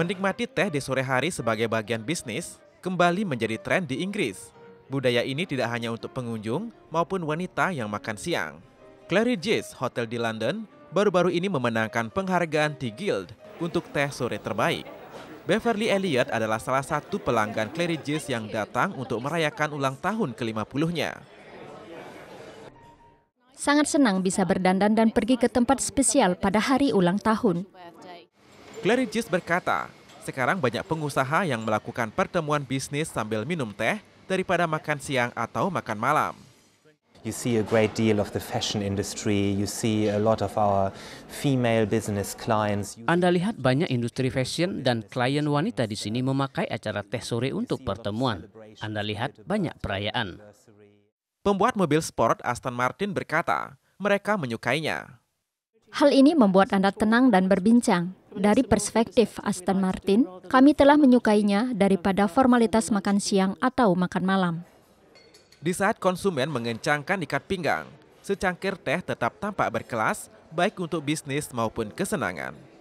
Menikmati teh di sore hari sebagai bagian bisnis kembali menjadi tren di Inggris. Budaya ini tidak hanya untuk pengunjung maupun wanita yang makan siang. Claridge's Hotel di London baru-baru ini memenangkan penghargaan Tea Guild untuk teh sore terbaik. Beverly Elliot adalah salah satu pelanggan Claridge's yang datang untuk merayakan ulang tahun ke-50-nya. Sangat senang bisa berdandan dan pergi ke tempat spesial pada hari ulang tahun. Claridge's berkata, sekarang banyak pengusaha yang melakukan pertemuan bisnis sambil minum teh daripada makan siang atau makan malam. You see a great deal of the fashion industry, you see a lot of our female business clients. Anda lihat banyak industri fashion dan klien wanita di sini memakai acara teh sore untuk pertemuan. Anda lihat banyak perayaan. Pembuat mobil sport Aston Martin berkata, mereka menyukainya. Hal ini membuat Anda tenang dan berbincang. Dari perspektif Aston Martin, kami telah menyukainya daripada formalitas makan siang atau makan malam. Di saat konsumen mengencangkan ikat pinggang, secangkir teh tetap tampak berkelas, baik untuk bisnis maupun kesenangan.